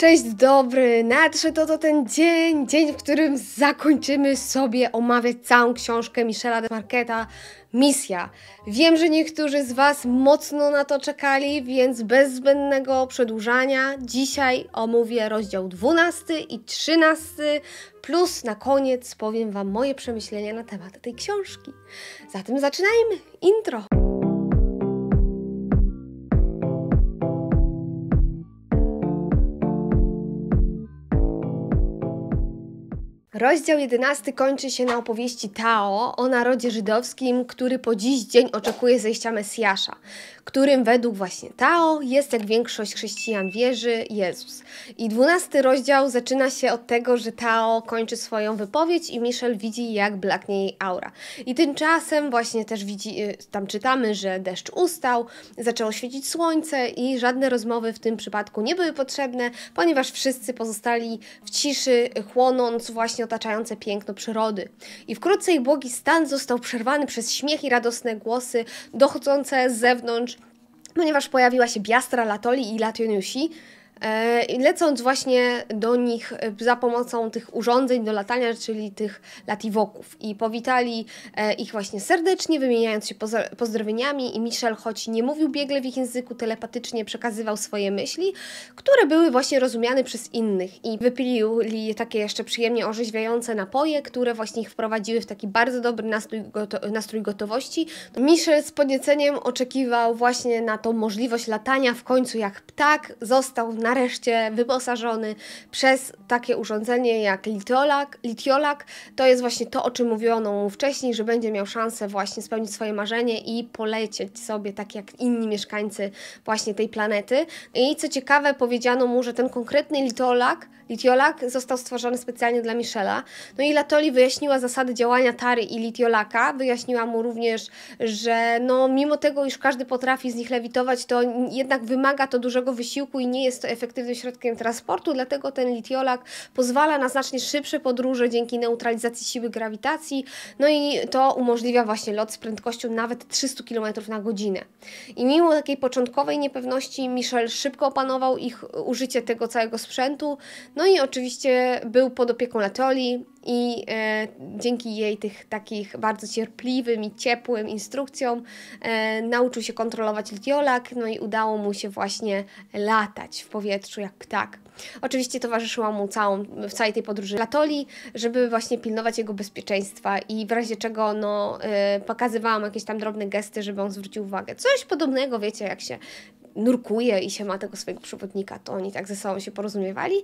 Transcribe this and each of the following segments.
Cześć, dobry, nadszedł to ten dzień, dzień, w którym zakończymy sobie omawiać całą książkę Michela de Marqueta Misja. Wiem, że niektórzy z Was mocno na to czekali, więc bez zbędnego przedłużania dzisiaj omówię rozdział 12 i 13, plus na koniec powiem Wam moje przemyślenia na temat tej książki. Zatem zaczynajmy! Intro! Rozdział 11 kończy się na opowieści Tao o narodzie żydowskim, który po dziś dzień oczekuje zejścia Mesjasza, którym według właśnie Tao jest, jak większość chrześcijan wierzy, Jezus. I 12 rozdział zaczyna się od tego, że Tao kończy swoją wypowiedź i Michel widzi, jak blaknie jej aura. I tymczasem właśnie też widzi, y, tam czytamy, że deszcz ustał, zaczęło świecić słońce i żadne rozmowy w tym przypadku nie były potrzebne, ponieważ wszyscy pozostali w ciszy, chłonąc właśnie od otaczające piękno przyrody. I wkrótce ich błogi stan został przerwany przez śmiech i radosne głosy dochodzące z zewnątrz, ponieważ pojawiła się biastra Latoli i Lationiusi, E, lecąc właśnie do nich e, za pomocą tych urządzeń do latania, czyli tych latiwoków. I powitali e, ich właśnie serdecznie, wymieniając się pozdrowieniami i Michel, choć nie mówił biegle w ich języku, telepatycznie przekazywał swoje myśli, które były właśnie rozumiane przez innych i wypili takie jeszcze przyjemnie orzeźwiające napoje, które właśnie ich wprowadziły w taki bardzo dobry nastrój, goto- nastrój gotowości. Michel z podnieceniem oczekiwał właśnie na tą możliwość latania w końcu jak ptak, został na nareszcie wyposażony przez takie urządzenie jak litiolak, litiolak. To jest właśnie to, o czym mówiono mu wcześniej, że będzie miał szansę właśnie spełnić swoje marzenie i polecieć sobie tak jak inni mieszkańcy właśnie tej planety. I co ciekawe, powiedziano mu, że ten konkretny litiolak, litiolak został stworzony specjalnie dla Michela. No i Latoli wyjaśniła zasady działania Tary i litiolaka, wyjaśniła mu również, że no mimo tego, iż każdy potrafi z nich lewitować, to jednak wymaga to dużego wysiłku i nie jest to efektywne efektywnym środkiem transportu, dlatego ten litiolak pozwala na znacznie szybsze podróże dzięki neutralizacji siły grawitacji, no i to umożliwia właśnie lot z prędkością nawet 300 km na godzinę. I mimo takiej początkowej niepewności Michel szybko opanował ich użycie tego całego sprzętu, no i oczywiście był pod opieką Latoli, i e, dzięki jej tych takich bardzo cierpliwym i ciepłym instrukcjom e, nauczył się kontrolować lidiolak, no i udało mu się właśnie latać w powietrzu jak ptak. Oczywiście towarzyszyła mu całą, w całej tej podróży Latoli, żeby właśnie pilnować jego bezpieczeństwa i w razie czego no, e, pokazywałam jakieś tam drobne gesty, żeby on zwrócił uwagę. Coś podobnego, wiecie, jak się nurkuje i się ma tego swojego przewodnika, to oni tak ze sobą się porozumiewali.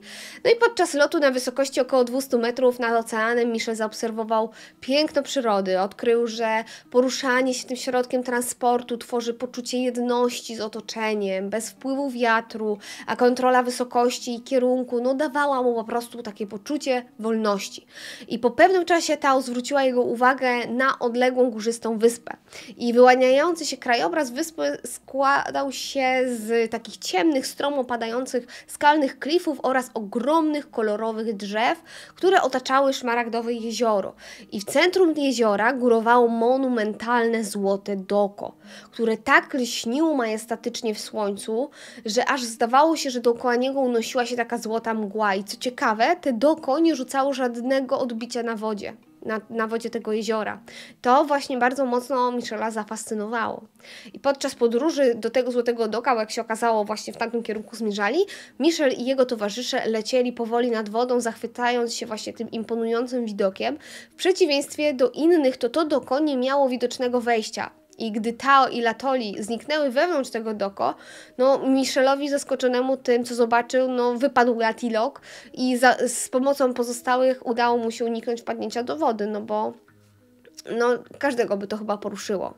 No i podczas lotu na wysokości około 200 metrów nad oceanem Michel zaobserwował piękno przyrody. Odkrył, że poruszanie się tym środkiem transportu tworzy poczucie jedności z otoczeniem, bez wpływu wiatru, a kontrola wysokości i kierunku no dawała mu po prostu takie poczucie wolności. I po pewnym czasie Tao zwróciła jego uwagę na odległą górzystą wyspę. I wyłaniający się krajobraz wyspy składał się z takich ciemnych, stromo padających skalnych klifów oraz ogromnych kolorowych drzew, które otaczały szmaragdowe jezioro. I w centrum jeziora górowało monumentalne złote doko, które tak lśniło majestatycznie w słońcu, że aż zdawało się, że dookoła niego unosiła się taka złota mgła. I co ciekawe, te doko nie rzucało żadnego odbicia na wodzie na, na wodzie tego jeziora. To właśnie bardzo mocno Michela zafascynowało. I podczas podróży do tego Złotego Doka, jak się okazało, właśnie w tamtym kierunku zmierzali, Michel i jego towarzysze lecieli powoli nad wodą, zachwycając się właśnie tym imponującym widokiem. W przeciwieństwie do innych, to to doko nie miało widocznego wejścia. I gdy Tao i Latoli zniknęły wewnątrz tego doko, no Michelowi zaskoczonemu tym, co zobaczył, no wypadł latilok i za, z pomocą pozostałych udało mu się uniknąć wpadnięcia do wody, no bo no, każdego by to chyba poruszyło.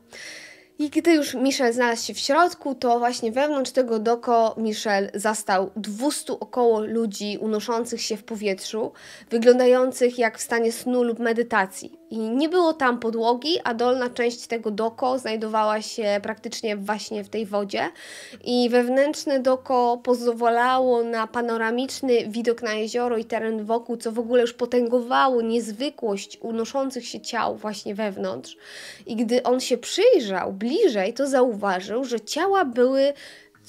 I gdy już Michel znalazł się w środku, to właśnie wewnątrz tego doko Michel zastał 200 około ludzi unoszących się w powietrzu, wyglądających jak w stanie snu lub medytacji. I nie było tam podłogi, a dolna część tego doko znajdowała się praktycznie właśnie w tej wodzie. I wewnętrzne doko pozwalało na panoramiczny widok na jezioro i teren wokół, co w ogóle już potęgowało niezwykłość unoszących się ciał właśnie wewnątrz. I gdy on się przyjrzał bliżej, to zauważył, że ciała były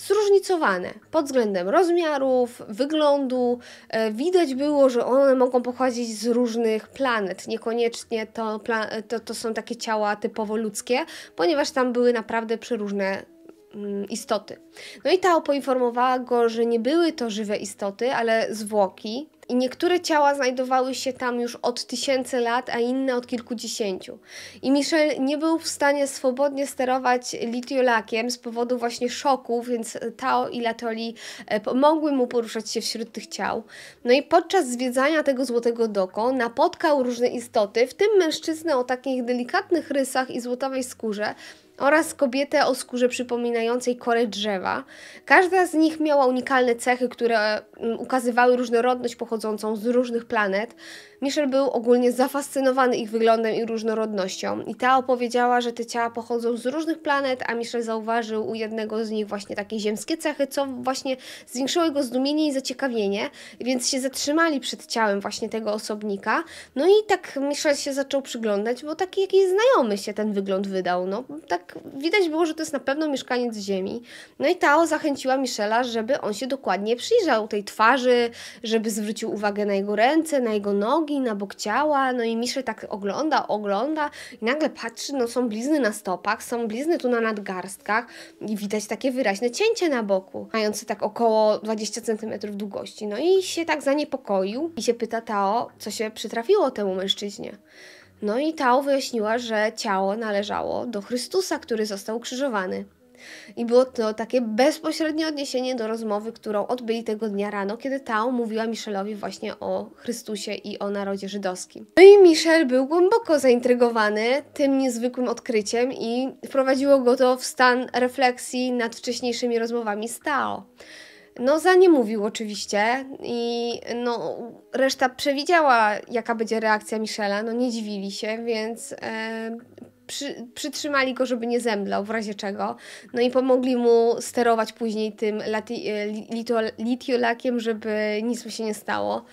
zróżnicowane pod względem rozmiarów, wyglądu. E, widać było, że one mogą pochodzić z różnych planet. Niekoniecznie to, to, to są takie ciała typowo ludzkie, ponieważ tam były naprawdę przeróżne mm, istoty. No i ta poinformowała go, że nie były to żywe istoty, ale zwłoki, i niektóre ciała znajdowały się tam już od tysięcy lat, a inne od kilkudziesięciu. I Michel nie był w stanie swobodnie sterować litiolakiem z powodu właśnie szoku, więc Tao i Latoli e, pomogły mu poruszać się wśród tych ciał. No i podczas zwiedzania tego złotego doko napotkał różne istoty, w tym mężczyznę o takich delikatnych rysach i złotowej skórze, oraz kobietę o skórze przypominającej korę drzewa. Każda z nich miała unikalne cechy, które mm, ukazywały różnorodność pochodzącą z różnych planet. Michel był ogólnie zafascynowany ich wyglądem i różnorodnością i ta opowiedziała, że te ciała pochodzą z różnych planet, a Michel zauważył u jednego z nich właśnie takie ziemskie cechy, co właśnie zwiększyło jego zdumienie i zaciekawienie, więc się zatrzymali przed ciałem właśnie tego osobnika. No i tak Michel się zaczął przyglądać, bo taki jakiś znajomy się ten wygląd wydał. No, tak widać było, że to jest na pewno mieszkaniec Ziemi. No i Tao zachęciła Michela, żeby on się dokładnie przyjrzał tej twarzy, żeby zwrócił uwagę na jego ręce, na jego nogi, nogi na bok ciała, no i Misze tak ogląda, ogląda i nagle patrzy, no są blizny na stopach, są blizny tu na nadgarstkach i widać takie wyraźne cięcie na boku, mające tak około 20 cm długości. No i się tak zaniepokoił i się pyta Tao, co się przytrafiło temu mężczyźnie. No i Tao wyjaśniła, że ciało należało do Chrystusa, który został ukrzyżowany. I było to takie bezpośrednie odniesienie do rozmowy, którą odbyli tego dnia rano, kiedy Tao mówiła Michelowi właśnie o Chrystusie i o narodzie żydowskim. No i Michel był głęboko zaintrygowany tym niezwykłym odkryciem i wprowadziło go to w stan refleksji nad wcześniejszymi rozmowami z Tao. No, za nie mówił oczywiście i no, reszta przewidziała, jaka będzie reakcja Michela, no nie dziwili się, więc e, przy, przytrzymali go, żeby nie zemdlał, w razie czego. No i pomogli mu sterować później tym lati, e, litio, litiolakiem, żeby nic mu się nie stało.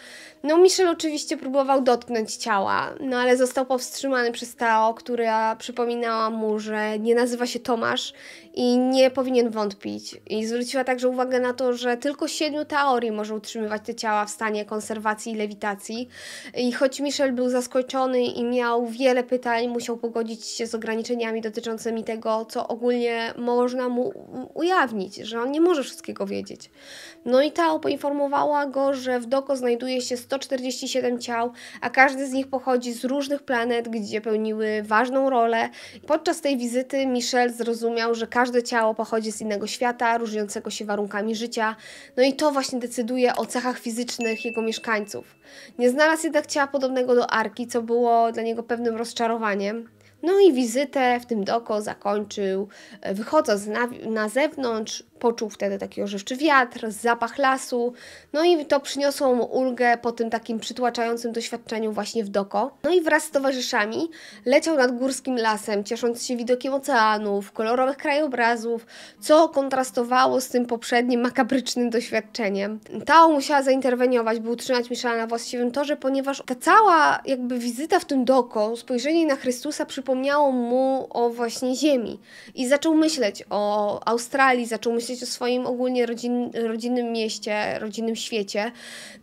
No, Michel oczywiście próbował dotknąć ciała, no ale został powstrzymany przez Tao, która przypominała mu, że nie nazywa się Tomasz i nie powinien wątpić. I zwróciła także uwagę na to, że tylko siedmiu teorii może utrzymywać te ciała w stanie konserwacji i lewitacji. I choć Michel był zaskoczony i miał wiele pytań, musiał pogodzić się z ograniczeniami dotyczącymi tego, co ogólnie można mu ujawnić, że on nie może wszystkiego wiedzieć. No i Tao poinformowała go, że w Doko znajduje się 147 ciał, a każdy z nich pochodzi z różnych planet, gdzie pełniły ważną rolę. Podczas tej wizyty Michel zrozumiał, że każde ciało pochodzi z innego świata, różniącego się warunkami życia, no i to właśnie decyduje o cechach fizycznych jego mieszkańców. Nie znalazł jednak ciała podobnego do Arki, co było dla niego pewnym rozczarowaniem. No i wizytę w tym doko zakończył, wychodząc na, na zewnątrz, Poczuł wtedy taki ożywczy wiatr, zapach lasu, no i to przyniosło mu ulgę po tym takim przytłaczającym doświadczeniu właśnie w doko. No i wraz z towarzyszami leciał nad górskim lasem, ciesząc się widokiem oceanów, kolorowych krajobrazów, co kontrastowało z tym poprzednim makabrycznym doświadczeniem. Tao musiała zainterweniować, by utrzymać Miszela na właściwym torze, ponieważ ta cała jakby wizyta w tym doko, spojrzenie na Chrystusa przypomniało mu o właśnie ziemi. I zaczął myśleć o Australii, zaczął myśleć jesteś swoim ogólnie rodzin, rodzinnym mieście, rodzinnym świecie.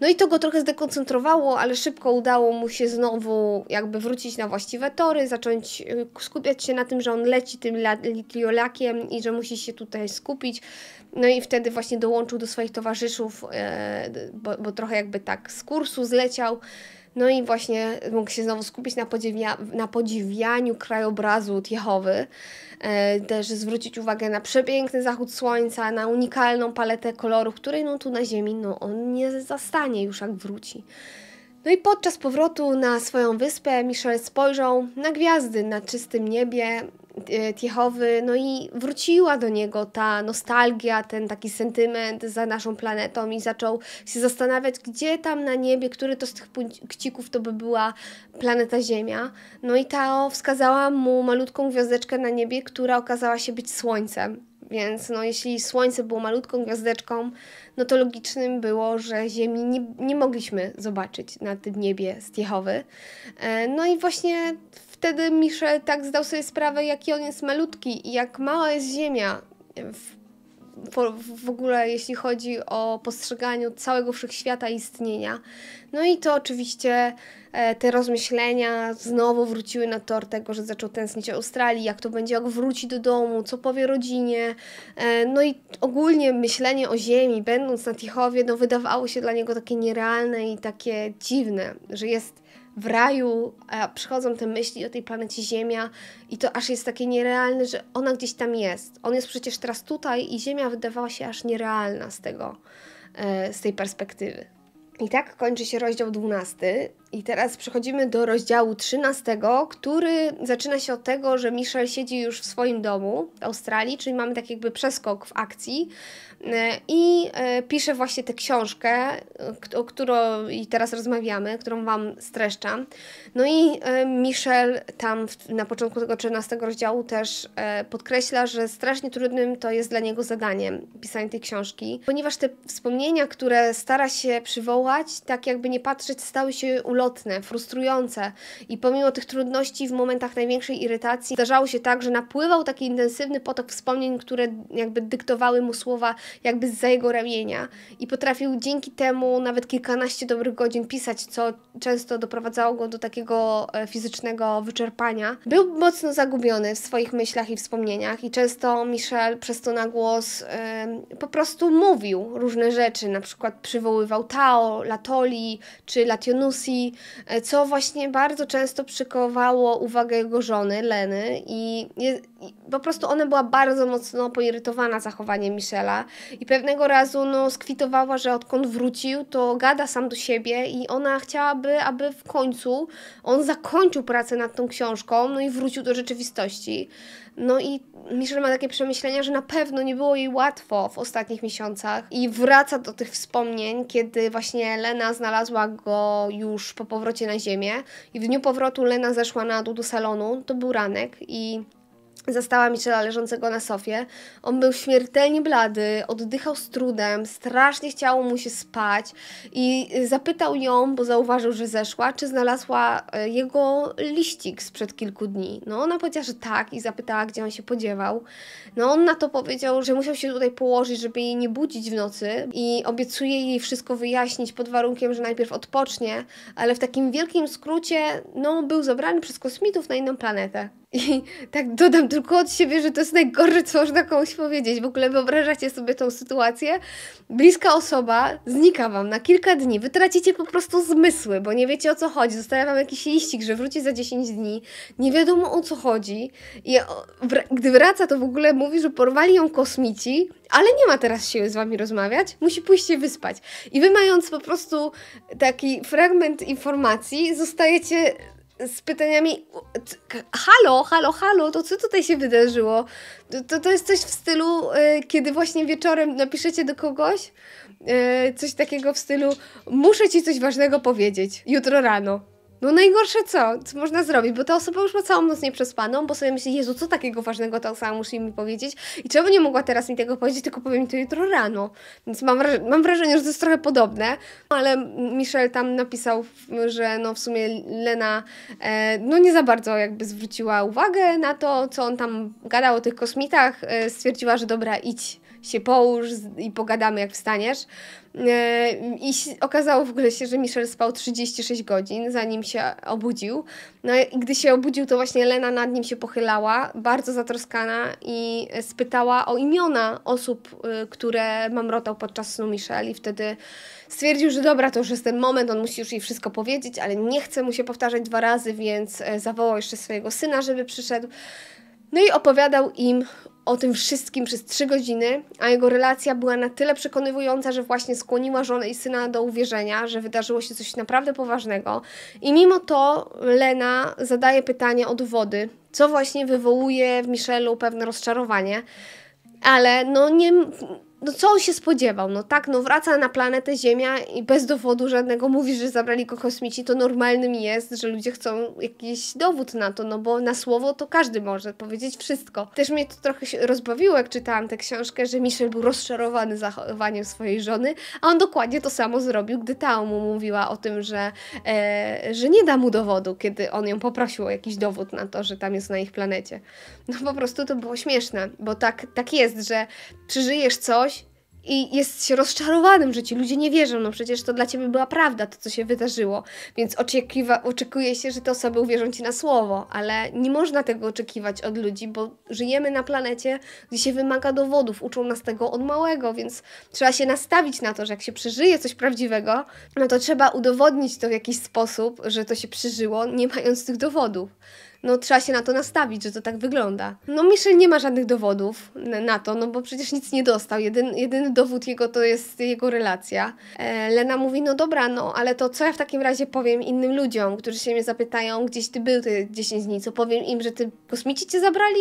No i to go trochę zdekoncentrowało, ale szybko udało mu się znowu jakby wrócić na właściwe tory, zacząć y, skupiać się na tym, że on leci tym litriolakiem i że musi się tutaj skupić. No i wtedy właśnie dołączył do swoich towarzyszów, e, bo, bo trochę jakby tak z kursu zleciał. No i właśnie mógł się znowu skupić na, podziwia, na podziwianiu krajobrazu Tiechowy, e, też zwrócić uwagę na przepiękny zachód słońca, na unikalną paletę kolorów, której no tu na ziemi no on nie zastanie już jak wróci. No i podczas powrotu na swoją wyspę Michel spojrzał na gwiazdy na czystym niebie e, Tiechowy, no i wróciła do niego ta nostalgia, ten taki sentyment za naszą planetą i zaczął się zastanawiać, gdzie tam na niebie, który to z tych kcików to by była planeta Ziemia. No i ta wskazała mu malutką gwiazdeczkę na niebie, która okazała się być Słońcem. Więc no, jeśli Słońce było malutką gwiazdeczką, no to logicznym było, że Ziemi nie, nie mogliśmy zobaczyć na tym niebie Stiechowy. E, no i właśnie wtedy Michel tak zdał sobie sprawę, jaki on jest malutki i jak mała jest Ziemia w w ogóle jeśli chodzi o postrzeganiu całego wszechświata istnienia. No i to oczywiście e, te rozmyślenia znowu wróciły na tor tego, że zaczął tęsknić o Australii, jak to będzie, jak wróci do domu, co powie rodzinie. E, no i ogólnie myślenie o ziemi, będąc na Tichowie, no wydawało się dla niego takie nierealne i takie dziwne, że jest w raju, a przychodzą te myśli o tej planecie Ziemia i to aż jest takie nierealne, że ona gdzieś tam jest. On jest przecież teraz tutaj i Ziemia wydawała się aż nierealna z tego, e, z tej perspektywy. I tak kończy się rozdział 12 i teraz przechodzimy do rozdziału 13, który zaczyna się od tego, że Michel siedzi już w swoim domu w Australii, czyli mamy tak jakby przeskok w akcji, i e, piszę właśnie tę książkę, o którą teraz rozmawiamy, którą Wam streszczam. No i e, Michel tam na początku tego 13 rozdziału też e, podkreśla, że strasznie trudnym to jest dla niego zadaniem pisanie tej książki, ponieważ te wspomnienia, które stara się przywołać, tak jakby nie patrzeć, stały się ulotne, frustrujące. I pomimo tych trudności, w momentach największej irytacji, zdarzało się tak, że napływał taki intensywny potok wspomnień, które jakby dyktowały mu słowa jakby z jego ramienia i potrafił dzięki temu nawet kilkanaście dobrych godzin pisać, co często doprowadzało go do takiego e, fizycznego wyczerpania. Był mocno zagubiony w swoich myślach i wspomnieniach i często Michel przez to na głos yy, po prostu mówił różne rzeczy, na przykład przywoływał Tao, Latoli czy Lationusi, e, co właśnie bardzo często przykowało uwagę jego żony Leny i po prostu ona była bardzo mocno poirytowana zachowaniem Michela i pewnego razu no, skwitowała, że odkąd wrócił, to gada sam do siebie i ona chciałaby, aby w końcu on zakończył pracę nad tą książką, no i wrócił do rzeczywistości. No i Michelle ma takie przemyślenia, że na pewno nie było jej łatwo w ostatnich miesiącach i wraca do tych wspomnień, kiedy właśnie Lena znalazła go już po powrocie na ziemię i w dniu powrotu Lena zeszła na dół do salonu, to był ranek i Zastała Michela leżącego na sofie. On był śmiertelnie blady, oddychał z trudem, strasznie chciało mu się spać i y, zapytał ją, bo zauważył, że zeszła, czy znalazła y, jego liścik sprzed kilku dni. No ona powiedziała, że tak i zapytała, gdzie on się podziewał. No on na to powiedział, że musiał się tutaj położyć, żeby jej nie budzić w nocy i obiecuje jej wszystko wyjaśnić pod warunkiem, że najpierw odpocznie, ale w takim wielkim skrócie, no był zabrany przez kosmitów na inną planetę. I tak dodam tylko od siebie, że to jest najgorsze, co można komuś powiedzieć. W ogóle wyobrażacie sobie tą sytuację? Bliska osoba znika wam na kilka dni, wytracicie po prostu zmysły, bo nie wiecie o co chodzi. Zostaje wam jakiś liścik, że wróci za 10 dni, nie wiadomo o co chodzi. I gdy wraca, to w ogóle mówi, że porwali ją kosmici, ale nie ma teraz siły z wami rozmawiać, musi pójść się wyspać. I wy mając po prostu taki fragment informacji, zostajecie z pytaniami halo, halo, halo, to co tutaj się wydarzyło? To, to jest coś w stylu, e, kiedy właśnie wieczorem napiszecie do kogoś, e, coś takiego w stylu muszę ci coś ważnego powiedzieć jutro rano. No najgorsze co? Co można zrobić? Bo ta osoba już ma całą noc nieprzespaną, bo sobie myśli, Jezu, co takiego ważnego ta osoba musi mi powiedzieć? I czemu nie mogła teraz mi tego powiedzieć, tylko powiem to jutro rano. Więc mam, wrażenie, mam wrażenie, że to jest trochę podobne, ale Michel tam napisał, że no w sumie Lena e, no nie za bardzo jakby zwróciła uwagę na to, co on tam gadał o tych kosmitach. E, stwierdziła, że dobra, idź się połóż i pogadamy, jak wstaniesz. E, I okazało w ogóle się, że Michel spał 36 godzin, zanim się obudził. No i gdy się obudził, to właśnie Lena nad nim się pochylała, bardzo zatroskana i spytała o imiona osób, e, które mamrotał podczas snu Michel i wtedy stwierdził, że dobra, to już jest ten moment, on musi już jej wszystko powiedzieć, ale nie chce mu się powtarzać dwa razy, więc e, zawołał jeszcze swojego syna, żeby przyszedł. No i opowiadał im o tym wszystkim przez trzy godziny, a jego relacja była na tyle przekonywująca, że właśnie skłoniła żonę i syna do uwierzenia, że wydarzyło się coś naprawdę poważnego. I mimo to Lena zadaje pytanie od wody, co właśnie wywołuje w Michelu pewne rozczarowanie. Ale no nie, no co on się spodziewał? No tak, no wraca na planetę Ziemia i bez dowodu żadnego mówi, że zabrali go kosmici, to normalnym jest, że ludzie chcą jakiś dowód na to, no bo na słowo to każdy może powiedzieć wszystko. Też mnie to trochę rozbawiło, jak czytałam tę książkę, że Michel był rozczarowany zachowaniem swojej żony, a on dokładnie to samo zrobił, gdy ta mu mówiła o tym, że, e, że nie da mu dowodu, kiedy on ją poprosił o jakiś dowód na to, że tam jest na ich planecie. No po prostu to było śmieszne, bo tak, tak jest, że przeżyjesz coś, i jest się rozczarowanym, że ci ludzie nie wierzą. No przecież to dla ciebie była prawda, to co się wydarzyło. Więc oczekiwa, oczekuje się, że te osoby uwierzą ci na słowo, ale nie można tego oczekiwać od ludzi, bo żyjemy na planecie, gdzie się wymaga dowodów, uczą nas tego od małego, więc trzeba się nastawić na to, że jak się przeżyje coś prawdziwego, no to trzeba udowodnić to w jakiś sposób, że to się przeżyło, nie mając tych dowodów no trzeba się na to nastawić, że to tak wygląda. No Michel nie ma żadnych dowodów na to, no bo przecież nic nie dostał. Jeden, jedyny dowód jego to jest jego relacja. E, Lena mówi, no dobra, no ale to co ja w takim razie powiem innym ludziom, którzy się mnie zapytają, gdzieś ty był te 10 dni, co powiem im, że ty kosmici cię zabrali?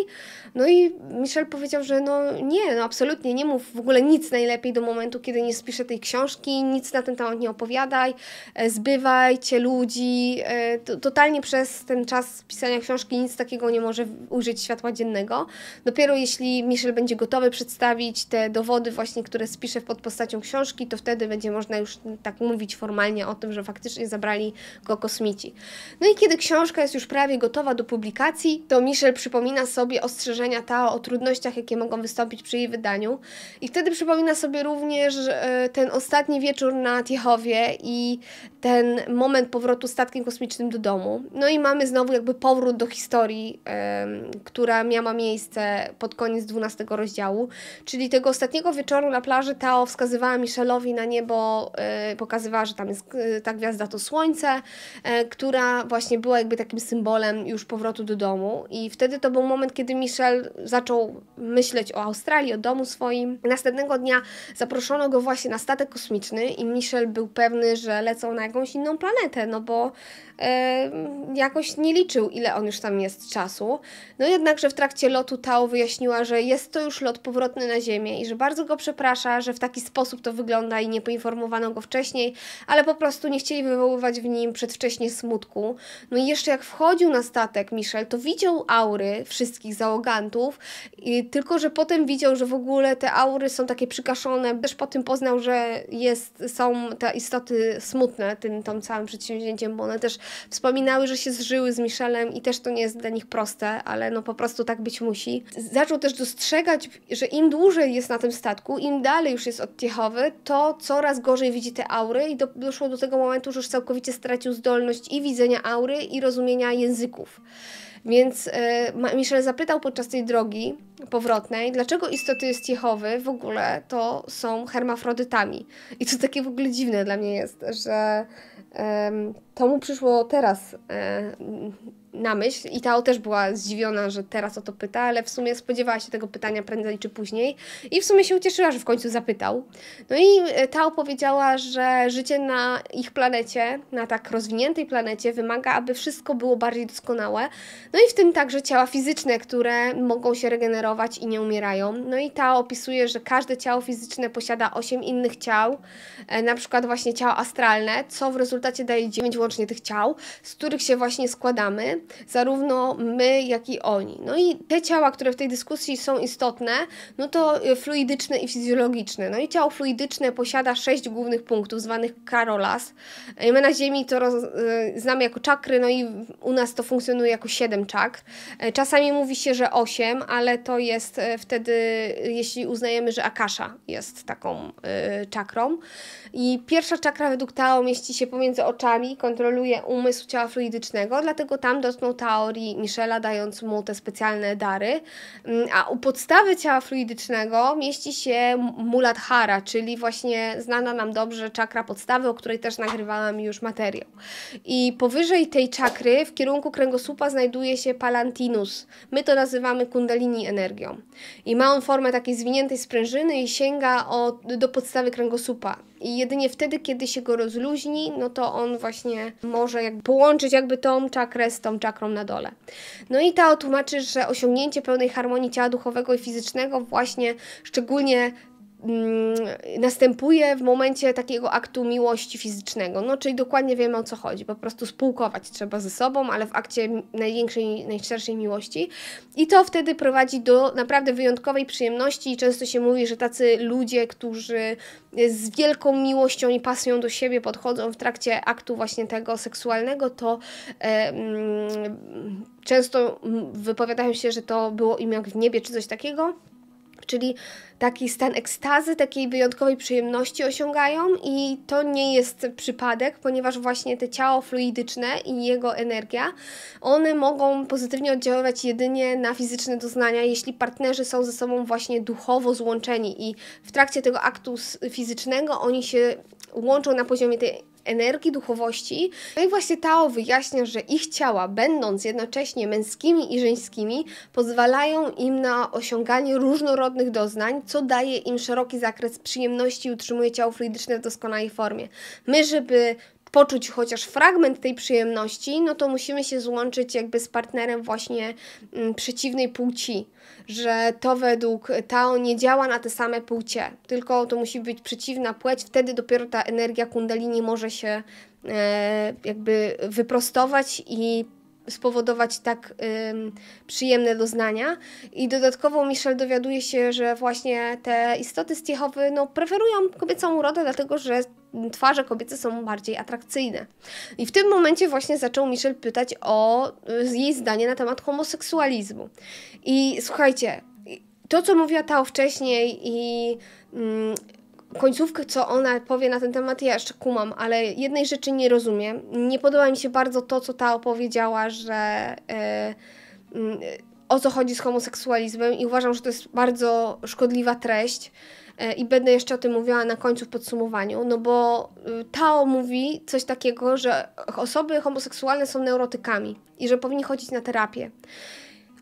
No i Michel powiedział, że no nie, no absolutnie nie mów w ogóle nic najlepiej do momentu, kiedy nie spiszę tej książki, nic na ten temat nie opowiadaj, e, zbywajcie ludzi. E, to, totalnie przez ten czas pisania książki książki nic takiego nie może ujrzeć światła dziennego. Dopiero jeśli Michel będzie gotowy przedstawić te dowody właśnie, które spisze pod postacią książki, to wtedy będzie można już tak mówić formalnie o tym, że faktycznie zabrali go kosmici. No i kiedy książka jest już prawie gotowa do publikacji, to Michel przypomina sobie ostrzeżenia Tao o trudnościach, jakie mogą wystąpić przy jej wydaniu. I wtedy przypomina sobie również e, ten ostatni wieczór na Tiechowie i ten moment powrotu statkiem kosmicznym do domu. No i mamy znowu jakby powrót do do historii, która miała miejsce pod koniec 12 rozdziału, czyli tego ostatniego wieczoru na plaży Tao wskazywała Michelowi na niebo, e, pokazywała, że tam jest e, ta gwiazda to słońce, e, która właśnie była jakby takim symbolem już powrotu do domu i wtedy to był moment, kiedy Michel zaczął myśleć o Australii, o domu swoim. Następnego dnia zaproszono go właśnie na statek kosmiczny i Michel był pewny, że lecą na jakąś inną planetę, no bo jakoś nie liczył ile on on już tam jest czasu. No jednakże w trakcie lotu Tao wyjaśniła, że jest to już lot powrotny na Ziemię i że bardzo go przeprasza, że w taki sposób to wygląda i nie poinformowano go wcześniej, ale po prostu nie chcieli wywoływać w nim przedwcześnie smutku. No i jeszcze jak wchodził na statek Michel, to widział aury wszystkich załogantów, tylko że potem widział, że w ogóle te aury są takie przykaszone. Też po tym poznał, że jest, są te istoty smutne tym, tym całym przedsięwzięciem, bo one też wspominały, że się zżyły z Michelem i też też to nie jest dla nich proste, ale no po prostu tak być musi. Zaczął też dostrzegać, że im dłużej jest na tym statku, im dalej już jest od Tiechowy, to coraz gorzej widzi te aury i do, doszło do tego momentu, że już całkowicie stracił zdolność i widzenia aury i rozumienia języków. Więc y, Michel zapytał podczas tej drogi powrotnej, dlaczego istoty jest Jehowy w ogóle to są hermafrodytami. I to takie w ogóle dziwne dla mnie jest, że y, to mu przyszło teraz y, na myśl i Tao też była zdziwiona, że teraz o to pyta, ale w sumie spodziewała się tego pytania prędzej czy później i w sumie się ucieszyła, że w końcu zapytał. No i e, Tao powiedziała, że życie na ich planecie, na tak rozwiniętej planecie wymaga, aby wszystko było bardziej doskonałe, no i w tym także ciała fizyczne, które mogą się regenerować i nie umierają. No i Tao opisuje, że każde ciało fizyczne posiada 8 innych ciał, e, na przykład właśnie ciało astralne, co w rezultacie daje 9 łącznie tych ciał, z których się właśnie składamy zarówno my, jak i oni. No i te ciała, które w tej dyskusji są istotne, no to y, fluidyczne i fizjologiczne. No i ciało fluidyczne posiada sześć głównych punktów, zwanych karolas. Y, my na Ziemi to roz, y, znamy jako czakry, no i u nas to funkcjonuje jako siedem czakr. Czasami mówi się, że osiem, ale to jest wtedy, jeśli uznajemy, że akasza jest taką czakrą. I pierwsza czakra według Tao mieści się pomiędzy oczami, kontroluje umysł ciała fluidycznego, dlatego tam do dotknął teorii Michela, dając mu te specjalne dary. Mm, a u podstawy ciała fluidycznego mieści się muladhara, czyli właśnie znana nam dobrze czakra podstawy, o której też nagrywałam już materiał. I powyżej tej czakry w kierunku kręgosłupa znajduje się palantinus. My to nazywamy kundalini energią. I ma on formę takiej zwiniętej sprężyny i sięga do podstawy kręgosłupa i jedynie wtedy, kiedy się go rozluźni, no to on właśnie może jakby połączyć jakby tą czakrę z tą czakrą na dole. No i ta tłumaczy, że osiągnięcie pełnej harmonii ciała duchowego i fizycznego właśnie szczególnie Mm, następuje w momencie takiego aktu miłości fizycznego. No, czyli dokładnie wiemy o co chodzi. Po prostu spółkować trzeba ze sobą, ale w akcie największej, najszczerszej miłości. I to wtedy prowadzi do naprawdę wyjątkowej przyjemności. I często się mówi, że tacy ludzie, którzy z wielką miłością i pasją do siebie podchodzą w trakcie aktu właśnie tego seksualnego, to e, mm, często wypowiadają się, że to było im jak w niebie czy coś takiego. Czyli taki stan ekstazy, takiej wyjątkowej przyjemności osiągają, i to nie jest przypadek, ponieważ właśnie te ciało fluidyczne i jego energia, one mogą pozytywnie oddziaływać jedynie na fizyczne doznania, jeśli partnerzy są ze sobą właśnie duchowo złączeni i w trakcie tego aktu fizycznego oni się łączą na poziomie tej energii duchowości. No i właśnie Tao wyjaśnia, że ich ciała, będąc jednocześnie męskimi i żeńskimi, pozwalają im na osiąganie różnorodnych doznań, co daje im szeroki zakres przyjemności i utrzymuje ciało fluidyczne w doskonałej formie. My, żeby poczuć chociaż fragment tej przyjemności, no to musimy się złączyć jakby z partnerem właśnie mm, przeciwnej płci, że to według Tao nie działa na te same płcie, tylko to musi być przeciwna płeć, wtedy dopiero ta energia kundalini może się e, jakby wyprostować i spowodować tak ym, przyjemne doznania. I dodatkowo Michelle dowiaduje się, że właśnie te istoty z no, preferują kobiecą urodę, dlatego że twarze kobiece są bardziej atrakcyjne. I w tym momencie właśnie zaczął Michelle pytać o y, jej zdanie na temat homoseksualizmu. I słuchajcie, to co mówiła Tao wcześniej i końcówkę, co ona powie na ten temat, ja jeszcze kumam, ale jednej rzeczy nie rozumiem. Nie podoba mi się bardzo to, co ta opowiedziała, że y, mm, o co chodzi z homoseksualizmem i uważam, że to jest bardzo szkodliwa treść y, i będę jeszcze o tym mówiła na końcu w podsumowaniu, no bo y, Tao mówi coś takiego, że osoby homoseksualne są neurotykami i że powinni chodzić na terapię.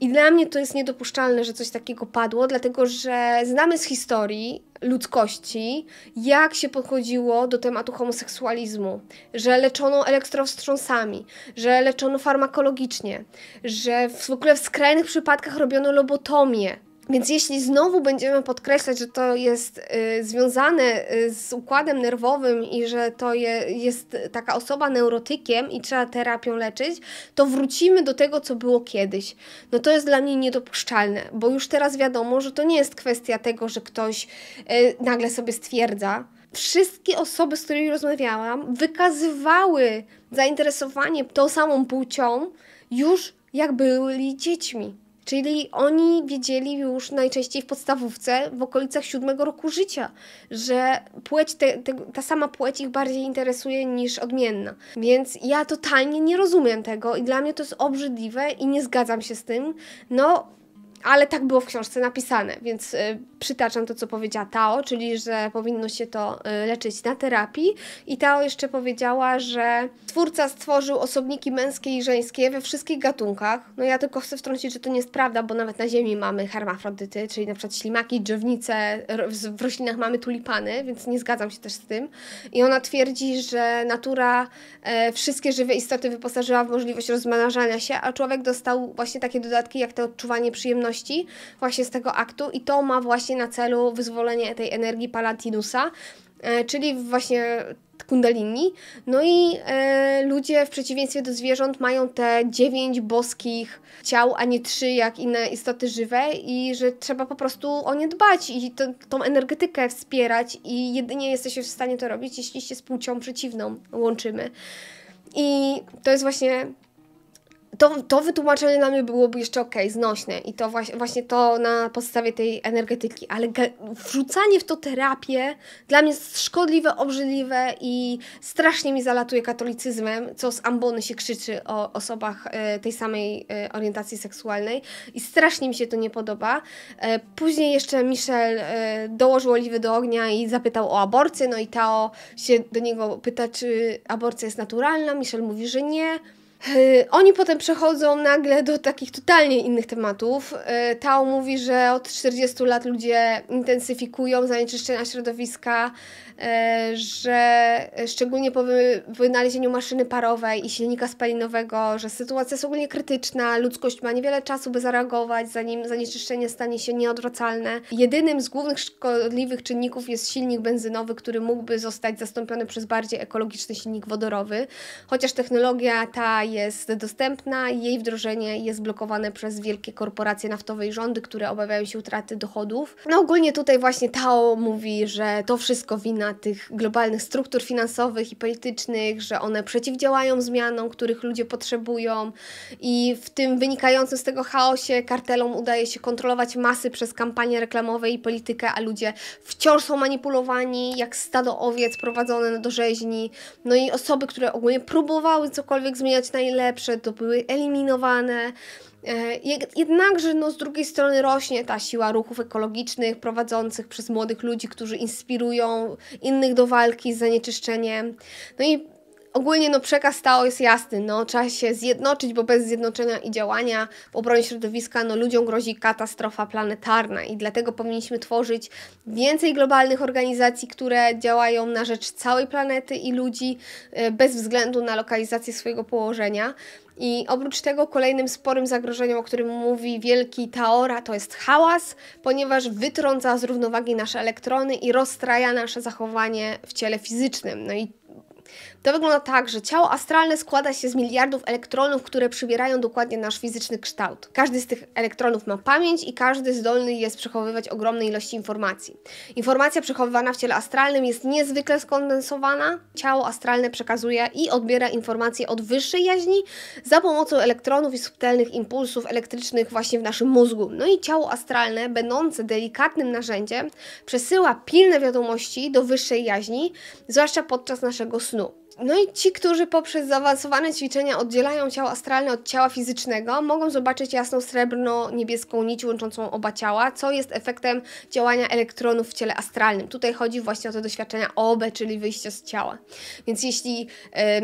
I dla mnie to jest niedopuszczalne, że coś takiego padło, dlatego że znamy z historii ludzkości, jak się podchodziło do tematu homoseksualizmu, że leczono elektrowstrząsami, że leczono farmakologicznie, że w ogóle w skrajnych przypadkach robiono lobotomię więc jeśli znowu będziemy podkreślać, że to jest y, związane y, z układem nerwowym i że to je, jest taka osoba neurotykiem i trzeba terapią leczyć, to wrócimy do tego, co było kiedyś. No to jest dla mnie niedopuszczalne, bo już teraz wiadomo, że to nie jest kwestia tego, że ktoś y, nagle sobie stwierdza, wszystkie osoby, z którymi rozmawiałam, wykazywały zainteresowanie tą samą płcią już jak byli dziećmi. Czyli oni wiedzieli już najczęściej w podstawówce, w okolicach siódmego roku życia, że płeć, te, te, ta sama płeć ich bardziej interesuje niż odmienna. Więc ja totalnie nie rozumiem tego i dla mnie to jest obrzydliwe i nie zgadzam się z tym. No, ale tak było w książce napisane, więc y, przytaczam to, co powiedziała Tao, czyli że powinno się to y, leczyć na terapii. I Tao jeszcze powiedziała, że twórca stworzył osobniki męskie i żeńskie we wszystkich gatunkach. No ja tylko chcę wtrącić, że to nie jest prawda, bo nawet na Ziemi mamy hermafrodyty, czyli na przykład ślimaki, drzewnice, w roślinach mamy tulipany, więc nie zgadzam się też z tym. I ona twierdzi, że natura e, wszystkie żywe istoty wyposażyła w możliwość rozmnażania się, a człowiek dostał właśnie takie dodatki jak te odczuwanie przyjemności przyjemności właśnie z tego aktu i to ma właśnie na celu wyzwolenie tej energii Palatinusa, e, czyli właśnie kundalini. No i e, ludzie w przeciwieństwie do zwierząt mają te dziewięć boskich ciał, a nie trzy jak inne istoty żywe i że trzeba po prostu o nie dbać i to, tą energetykę wspierać i jedynie jesteście w stanie to robić, jeśli się z płcią przeciwną łączymy. I to jest właśnie to, to wytłumaczenie dla mnie byłoby jeszcze ok, znośne i to właśnie, właśnie to na podstawie tej energetyki, ale wrzucanie w to terapię dla mnie jest szkodliwe, obrzydliwe i strasznie mi zalatuje katolicyzmem, co z ambony się krzyczy o osobach e, tej samej e, orientacji seksualnej i strasznie mi się to nie podoba. E, później jeszcze Michel e, dołożył oliwy do ognia i zapytał o aborcję, no i Tao się do niego pyta, czy aborcja jest naturalna, Michel mówi, że nie, Y, oni potem przechodzą nagle do takich totalnie innych tematów. Y, Tao mówi, że od 40 lat ludzie intensyfikują zanieczyszczenia środowiska, y, że szczególnie po wynalezieniu maszyny parowej i silnika spalinowego, że sytuacja jest ogólnie krytyczna, ludzkość ma niewiele czasu, by zareagować, zanim zanieczyszczenie stanie się nieodwracalne. Jedynym z głównych szkodliwych czynników jest silnik benzynowy, który mógłby zostać zastąpiony przez bardziej ekologiczny silnik wodorowy, chociaż technologia ta jest dostępna, jej wdrożenie jest blokowane przez wielkie korporacje naftowe i rządy, które obawiają się utraty dochodów. No ogólnie tutaj właśnie Tao mówi, że to wszystko wina tych globalnych struktur finansowych i politycznych, że one przeciwdziałają zmianom, których ludzie potrzebują i w tym wynikającym z tego chaosie kartelom udaje się kontrolować masy przez kampanie reklamowe i politykę, a ludzie wciąż są manipulowani jak stado owiec prowadzone do rzeźni. No i osoby, które ogólnie próbowały cokolwiek zmieniać na najlepsze, to były eliminowane. E, jednakże no, z drugiej strony rośnie ta siła ruchów ekologicznych prowadzonych przez młodych ludzi, którzy inspirują innych do walki z zanieczyszczeniem. No i Ogólnie no, przekaz stał jest jasny, no, trzeba się zjednoczyć, bo bez zjednoczenia i działania w obronie środowiska no, ludziom grozi katastrofa planetarna i dlatego powinniśmy tworzyć więcej globalnych organizacji, które działają na rzecz całej planety i ludzi e, bez względu na lokalizację swojego położenia. I oprócz tego kolejnym sporym zagrożeniem, o którym mówi wielki Taora, to jest hałas, ponieważ wytrąca z równowagi nasze elektrony i rozstraja nasze zachowanie w ciele fizycznym. No i to wygląda tak, że ciało astralne składa się z miliardów elektronów, które przybierają dokładnie nasz fizyczny kształt. Każdy z tych elektronów ma pamięć i każdy zdolny jest przechowywać ogromne ilości informacji. Informacja przechowywana w ciele astralnym jest niezwykle skondensowana. Ciało astralne przekazuje i odbiera informacje od wyższej jaźni za pomocą elektronów i subtelnych impulsów elektrycznych właśnie w naszym mózgu. No i ciało astralne, będące delikatnym narzędziem, przesyła pilne wiadomości do wyższej jaźni, zwłaszcza podczas naszego snu. No i ci, którzy poprzez zaawansowane ćwiczenia oddzielają ciało astralne od ciała fizycznego, mogą zobaczyć jasną srebrno-niebieską nić łączącą oba ciała, co jest efektem działania elektronów w ciele astralnym. Tutaj chodzi właśnie o te doświadczenia OB, czyli wyjście z ciała. Więc jeśli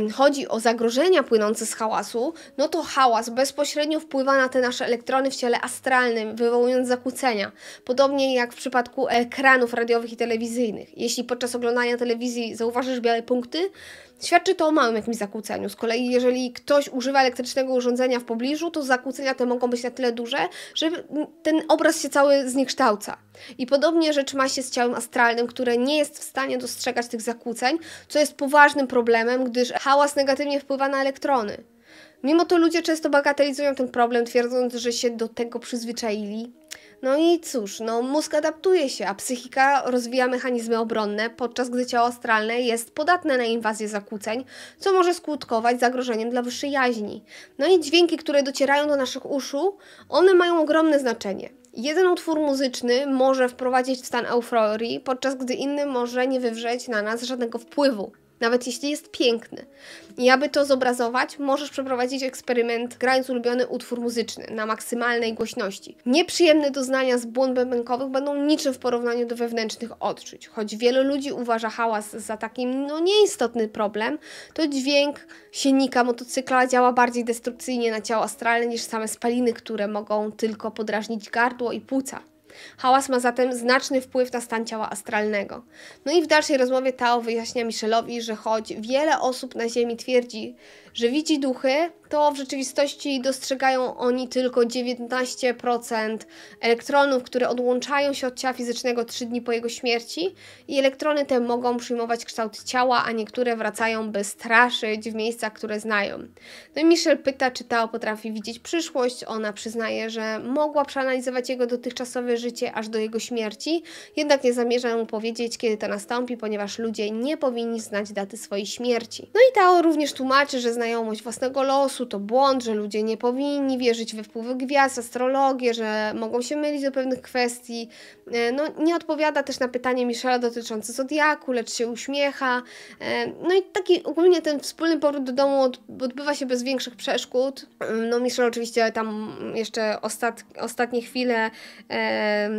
y, chodzi o zagrożenia płynące z hałasu, no to hałas bezpośrednio wpływa na te nasze elektrony w ciele astralnym, wywołując zakłócenia. Podobnie jak w przypadku ekranów radiowych i telewizyjnych. Jeśli podczas oglądania telewizji zauważysz białe punkty, Świadczy to o małym jakimś zakłóceniu. Z kolei, jeżeli ktoś używa elektrycznego urządzenia w pobliżu, to zakłócenia te mogą być na tyle duże, że ten obraz się cały zniekształca. I podobnie rzecz ma się z ciałem astralnym, które nie jest w stanie dostrzegać tych zakłóceń, co jest poważnym problemem, gdyż hałas negatywnie wpływa na elektrony. Mimo to ludzie często bagatelizują ten problem, twierdząc, że się do tego przyzwyczaili no i cóż, no mózg adaptuje się, a psychika rozwija mechanizmy obronne, podczas gdy ciało astralne jest podatne na inwazję zakłóceń, co może skutkować zagrożeniem dla wyższej jaźni. No i dźwięki, które docierają do naszych uszu, one mają ogromne znaczenie. Jeden utwór muzyczny może wprowadzić w stan euforii, podczas gdy inny może nie wywrzeć na nas żadnego wpływu nawet jeśli jest piękny. I aby to zobrazować, możesz przeprowadzić eksperyment grając ulubiony utwór muzyczny na maksymalnej głośności. Nieprzyjemne doznania z błąd bębenkowych będą niczym w porównaniu do wewnętrznych odczuć. Choć wielu ludzi uważa hałas za taki no, nieistotny problem, to dźwięk silnika motocykla działa bardziej destrukcyjnie na ciało astralne niż same spaliny, które mogą tylko podrażnić gardło i płuca. Hałas ma zatem znaczny wpływ na stan ciała astralnego. No i w dalszej rozmowie Tao wyjaśnia Michelowi, że choć wiele osób na Ziemi twierdzi, że widzi duchy, to w rzeczywistości dostrzegają oni tylko 19% elektronów, które odłączają się od ciała fizycznego 3 dni po jego śmierci i elektrony te mogą przyjmować kształt ciała, a niektóre wracają, by straszyć w miejscach, które znają. No i Michel pyta, czy Tao potrafi widzieć przyszłość. Ona przyznaje, że mogła przeanalizować jego dotychczasowe życie aż do jego śmierci, jednak nie zamierza mu powiedzieć, kiedy to nastąpi, ponieważ ludzie nie powinni znać daty swojej śmierci. No i Tao również tłumaczy, że znajduje znajomość własnego losu to błąd, że ludzie nie powinni wierzyć we wpływy gwiazd, astrologię, że mogą się mylić do pewnych kwestii. E, no, nie odpowiada też na pytanie Michela dotyczące zodiaku, lecz się uśmiecha. E, no i taki ogólnie ten wspólny powrót do domu odbywa się bez większych przeszkód. Mm, no Michel oczywiście tam jeszcze ostat, ostatnie chwile e,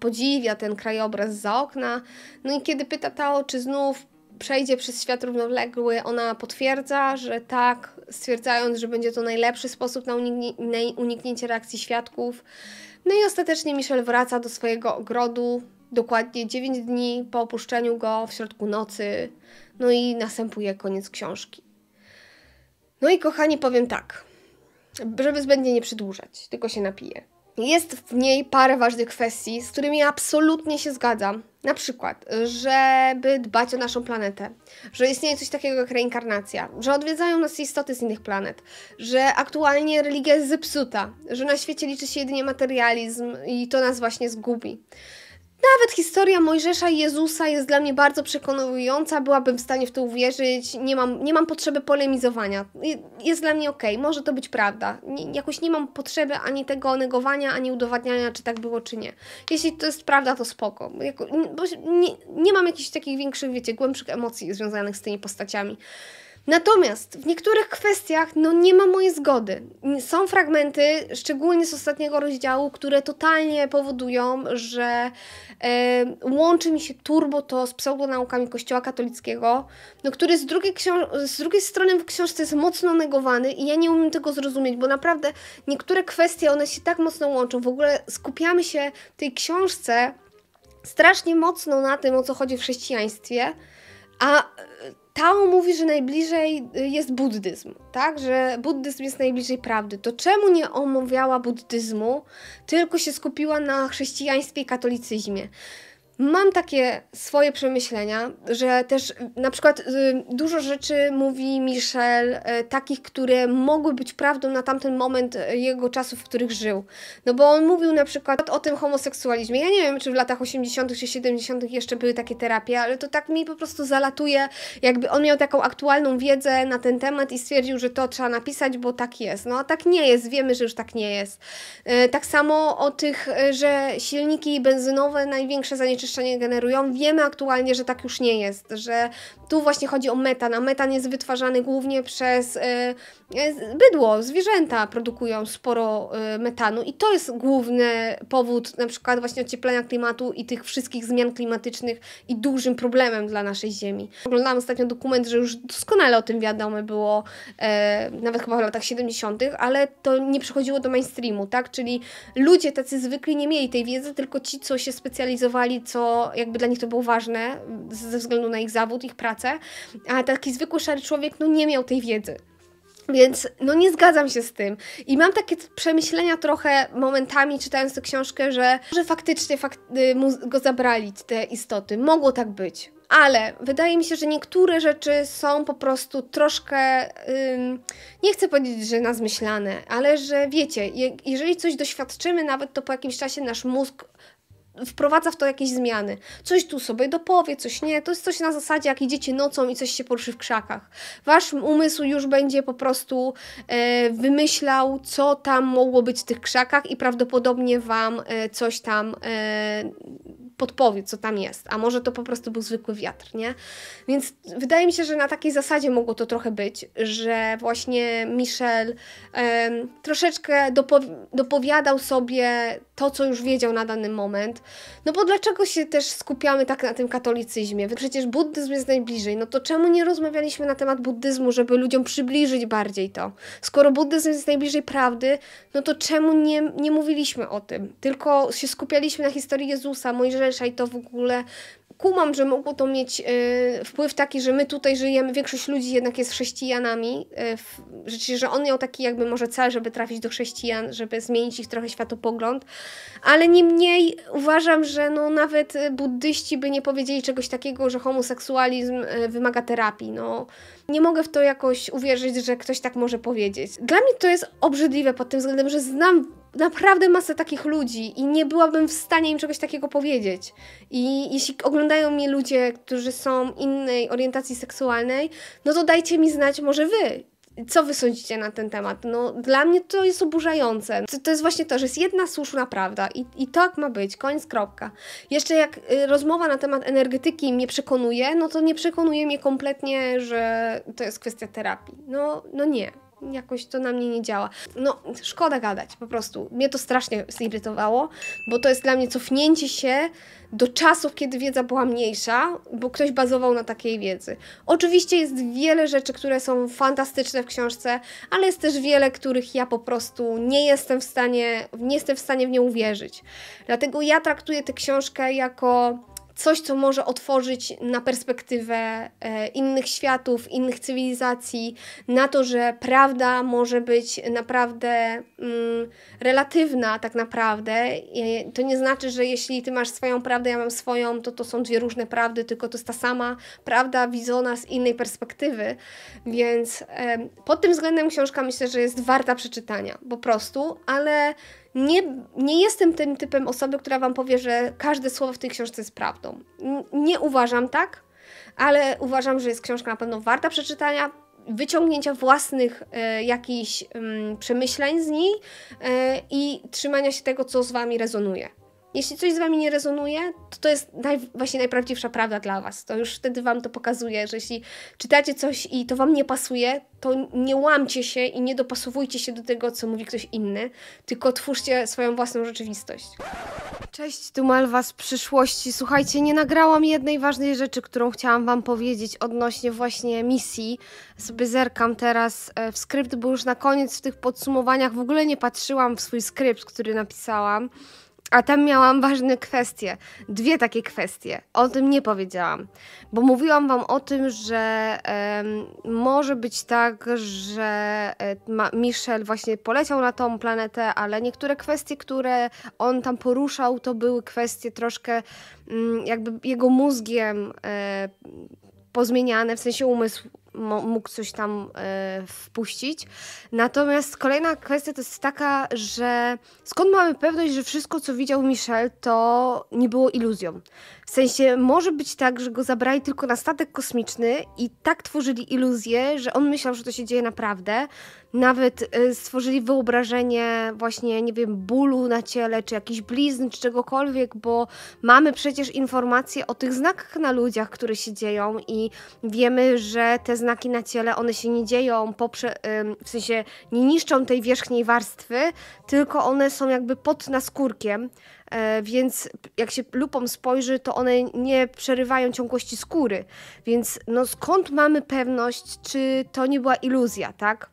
podziwia ten krajobraz za okna. No i kiedy pyta Tao, czy znów przejdzie przez świat równoległy, ona potwierdza, że tak, stwierdzając, że będzie to najlepszy sposób na, na uniknięcie reakcji świadków. No i ostatecznie Michel wraca do swojego ogrodu, dokładnie 9 dni po opuszczeniu go w środku nocy. No i następuje koniec książki. No i kochani, powiem tak, żeby zbędnie nie przedłużać, tylko się napiję jest w niej parę ważnych kwestii, z którymi absolutnie się zgadzam. Na przykład, żeby dbać o naszą planetę, że istnieje coś takiego jak reinkarnacja, że odwiedzają nas istoty z innych planet, że aktualnie religia jest zepsuta, że na świecie liczy się jedynie materializm i to nas właśnie zgubi. Nawet historia Mojżesza i Jezusa jest dla mnie bardzo przekonująca, byłabym w stanie w to uwierzyć, nie mam, nie mam potrzeby polemizowania. Jest dla mnie okej, okay. może to być prawda. Nie, jakoś nie mam potrzeby ani tego negowania, ani udowadniania, czy tak było, czy nie. Jeśli to jest prawda, to spoko. Jako, nie, nie mam jakichś takich większych, wiecie, głębszych emocji związanych z tymi postaciami. Natomiast w niektórych kwestiach no, nie ma mojej zgody. Są fragmenty, szczególnie z ostatniego rozdziału, które totalnie powodują, że e, łączy mi się turbo to z pseudonaukami Kościoła katolickiego, no, który z drugiej, z drugiej strony w książce jest mocno negowany i ja nie umiem tego zrozumieć, bo naprawdę niektóre kwestie one się tak mocno łączą. W ogóle skupiamy się w tej książce strasznie mocno na tym, o co chodzi w chrześcijaństwie. A Tao mówi, że najbliżej y, jest buddyzm, tak? Że buddyzm jest najbliżej prawdy. To czemu nie omawiała buddyzmu, tylko się skupiła na chrześcijaństwie i katolicyzmie? Mam takie swoje przemyślenia, że też na przykład y, dużo rzeczy mówi Michel, y, takich, które mogły być prawdą na tamten moment y, jego czasów, w których żył. No bo on mówił na przykład o tym homoseksualizmie. Ja nie wiem, czy w latach 80. czy 70. jeszcze były takie terapie, ale to tak mi po prostu zalatuje, jakby on miał taką aktualną wiedzę na ten temat i stwierdził, że to trzeba napisać, bo tak jest. No a tak nie jest, wiemy, że już tak nie jest. Tak samo o tych, że silniki benzynowe największe zanieczyszczenie, zanieczyszczenie generują. Wiemy aktualnie, że tak już nie jest, że tu właśnie chodzi o metan, a metan jest wytwarzany głównie przez y, y, bydło, zwierzęta produkują sporo y, metanu i to jest główny powód na przykład właśnie ocieplenia klimatu i tych wszystkich zmian klimatycznych i dużym problemem dla naszej Ziemi. Oglądałam ostatnio dokument, że już doskonale o tym wiadomo było, e, nawet chyba w latach 70., ale to nie przychodziło do mainstreamu, tak? Czyli ludzie tacy zwykli nie mieli tej wiedzy, tylko ci, co się specjalizowali, co jakby dla nich to było ważne ze względu na ich zawód, ich pracę, a taki zwykły szary człowiek no nie miał tej wiedzy. Więc no nie zgadzam się z tym. I mam takie przemyślenia trochę momentami czytając tę książkę, że, że faktycznie y, go zabrali te istoty. Mogło tak być. Ale wydaje mi się, że niektóre rzeczy są po prostu troszkę, ym, nie chcę powiedzieć, że nazmyślane, ale że wiecie, je jeżeli coś doświadczymy, nawet to po jakimś czasie nasz mózg wprowadza w to jakieś zmiany. Coś tu sobie dopowie, coś nie. To jest coś na zasadzie, jak idziecie nocą i coś się poruszy w krzakach. Wasz umysł już będzie po prostu e, wymyślał, co tam mogło być w tych krzakach i prawdopodobnie wam e, coś tam e, podpowiedź, co tam jest, a może to po prostu był zwykły wiatr, nie? Więc wydaje mi się, że na takiej zasadzie mogło to trochę być, że właśnie Michel um, troszeczkę dopowi dopowiadał sobie to, co już wiedział na dany moment. No bo dlaczego się też skupiamy tak na tym katolicyzmie? Przecież buddyzm jest najbliżej, no to czemu nie rozmawialiśmy na temat buddyzmu, żeby ludziom przybliżyć bardziej to? Skoro buddyzm jest najbliżej prawdy, no to czemu nie, nie mówiliśmy o tym? Tylko się skupialiśmy na historii Jezusa, Mojżesza, i to w ogóle. Kumam, że mogło to mieć y, wpływ taki, że my tutaj żyjemy, większość ludzi jednak jest chrześcijanami. Y, w, rzeczywiście, że on miał taki jakby może cel, żeby trafić do chrześcijan, żeby zmienić ich trochę światopogląd, ale niemniej uważam, że no nawet e, buddyści by nie powiedzieli czegoś takiego, że homoseksualizm y, wymaga terapii. No, nie mogę w to jakoś uwierzyć, że ktoś tak może powiedzieć. Dla mnie to jest obrzydliwe pod tym względem, że znam naprawdę masę takich ludzi i nie byłabym w stanie im czegoś takiego powiedzieć. I jeśli oglądają mnie ludzie, którzy są innej orientacji seksualnej, no to dajcie mi znać, może wy. Co wy sądzicie na ten temat? No, dla mnie to jest oburzające. To, to jest właśnie to, że jest jedna słuszna prawda i, i tak ma być, koniec, kropka. Jeszcze jak y, rozmowa na temat energetyki mnie przekonuje, no to nie przekonuje mnie kompletnie, że to jest kwestia terapii. No, no nie jakoś to na mnie nie działa. No, szkoda gadać, po prostu. Mnie to strasznie zirytowało, bo to jest dla mnie cofnięcie się do czasów, kiedy wiedza była mniejsza, bo ktoś bazował na takiej wiedzy. Oczywiście jest wiele rzeczy, które są fantastyczne w książce, ale jest też wiele, których ja po prostu nie jestem w stanie, nie jestem w stanie w nie uwierzyć. Dlatego ja traktuję tę książkę jako coś, co może otworzyć na perspektywę e, innych światów, innych cywilizacji, na to, że prawda może być naprawdę mm, relatywna, tak naprawdę. To nie znaczy, że jeśli ty masz swoją prawdę, ja mam swoją, to to są dwie różne prawdy, tylko to jest ta sama prawda widzona z innej perspektywy. Więc pod tym względem książka myślę, że jest warta przeczytania po prostu, ale nie, nie jestem tym typem osoby, która wam powie, że każde słowo w tej książce jest prawdą. Nie uważam tak, ale uważam, że jest książka na pewno warta przeczytania, wyciągnięcia własnych e, jakichś e, przemyśleń z niej e, i trzymania się tego, co z wami rezonuje. Jeśli coś z Wami nie rezonuje, to to jest naj, właśnie najprawdziwsza prawda dla Was. To już wtedy Wam to pokazuje, że jeśli czytacie coś i to Wam nie pasuje, to nie łamcie się i nie dopasowujcie się do tego, co mówi ktoś inny, tylko twórzcie swoją własną rzeczywistość. Cześć, tu Malwa z przyszłości. Słuchajcie, nie nagrałam jednej ważnej rzeczy, którą chciałam Wam powiedzieć odnośnie właśnie misji. Sobie zerkam teraz e, w skrypt, bo już na koniec w tych podsumowaniach w ogóle nie patrzyłam w swój skrypt, który napisałam a tam miałam ważne kwestie, dwie takie kwestie. O tym nie powiedziałam, bo mówiłam Wam o tym, że może być tak, że e, Michel właśnie poleciał na tą planetę, ale niektóre kwestie, które on tam poruszał, to były kwestie troszkę mm, jakby jego mózgiem e, pozmieniane, w sensie umysł mógł coś tam e, wpuścić. Natomiast kolejna kwestia to jest taka, że skąd mamy pewność, że wszystko, co widział Michel, to nie było iluzją sensie może być tak, że go zabrali tylko na statek kosmiczny i tak tworzyli iluzję, że on myślał, że to się dzieje naprawdę. Nawet y, stworzyli wyobrażenie właśnie, nie wiem, bólu na ciele, czy jakiś blizn, czy czegokolwiek, bo mamy przecież informacje o tych znakach na ludziach, które się dzieją i wiemy, że te znaki na ciele, one się nie dzieją, poprze, w sensie nie niszczą tej wierzchniej warstwy, tylko one są jakby pod naskórkiem E, więc jak się lupą spojrzy, to one nie przerywają ciągłości skóry. Więc no skąd mamy pewność, czy to nie była iluzja, tak?